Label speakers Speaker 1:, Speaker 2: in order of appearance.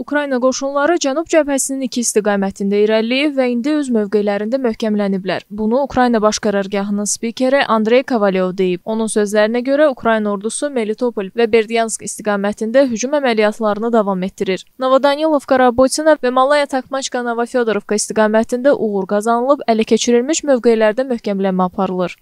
Speaker 1: Ukrayna qoşunları cənub cəbhəsinin iki istiqamətində irəliləyib və indi öz mövqelərində möhkəmləniblər. Bunu Ukrayna Baş Qərargahının spikeri Andrey Kovalyov deyib. Onun sözlərinə görə Ukrayna ordusu Melitopol və Berdyansk istiqamətində hücum əməliyyatlarını davam etdirir. Novodanilov Karabotina və Malaya Takmaçka Novofyodorovka istiqamətində uğur qazanılıb, ələ keçirilmiş mövqelərdə möhkəmlənmə aparılır.